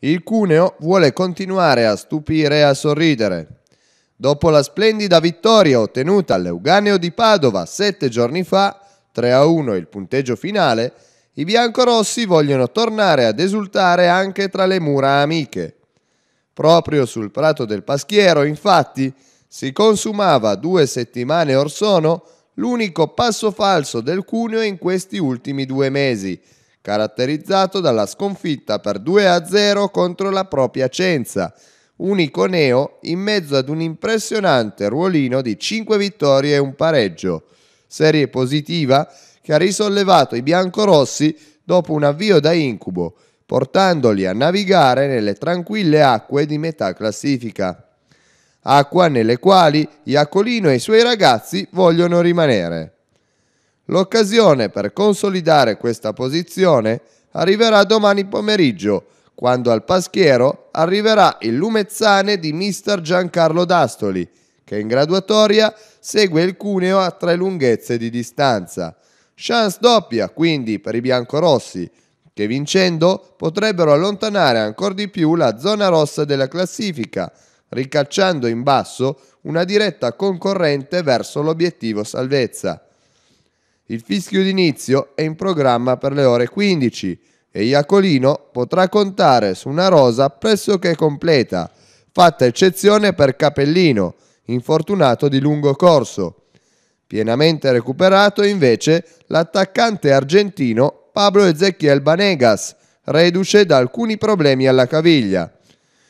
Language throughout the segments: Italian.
Il Cuneo vuole continuare a stupire e a sorridere. Dopo la splendida vittoria ottenuta all'Euganeo di Padova sette giorni fa, 3-1 a il punteggio finale, i biancorossi vogliono tornare ad esultare anche tra le mura amiche. Proprio sul prato del Paschiero, infatti, si consumava due settimane or sono l'unico passo falso del Cuneo in questi ultimi due mesi, caratterizzato dalla sconfitta per 2-0 contro la propria Cenza, unico neo in mezzo ad un impressionante ruolino di 5 vittorie e un pareggio. Serie positiva che ha risollevato i biancorossi dopo un avvio da incubo, portandoli a navigare nelle tranquille acque di metà classifica. Acqua nelle quali Iacolino e i suoi ragazzi vogliono rimanere. L'occasione per consolidare questa posizione arriverà domani pomeriggio, quando al Paschiero arriverà il Lumezzane di mister Giancarlo Dastoli, che in graduatoria segue il Cuneo a tre lunghezze di distanza. Chance doppia quindi per i biancorossi, che vincendo potrebbero allontanare ancora di più la zona rossa della classifica, ricacciando in basso una diretta concorrente verso l'obiettivo salvezza. Il fischio d'inizio è in programma per le ore 15 e Iacolino potrà contare su una rosa pressoché completa, fatta eccezione per Capellino, infortunato di lungo corso. Pienamente recuperato invece l'attaccante argentino Pablo Ezequiel Banegas, reduce da alcuni problemi alla caviglia.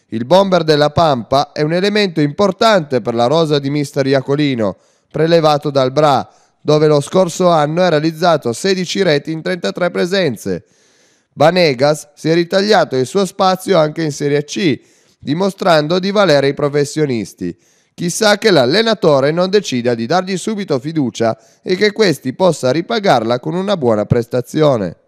Il bomber della Pampa è un elemento importante per la rosa di mister Iacolino, prelevato dal Bra, dove lo scorso anno ha realizzato 16 reti in 33 presenze. Banegas si è ritagliato il suo spazio anche in Serie C, dimostrando di valere i professionisti. Chissà che l'allenatore non decida di dargli subito fiducia e che questi possa ripagarla con una buona prestazione.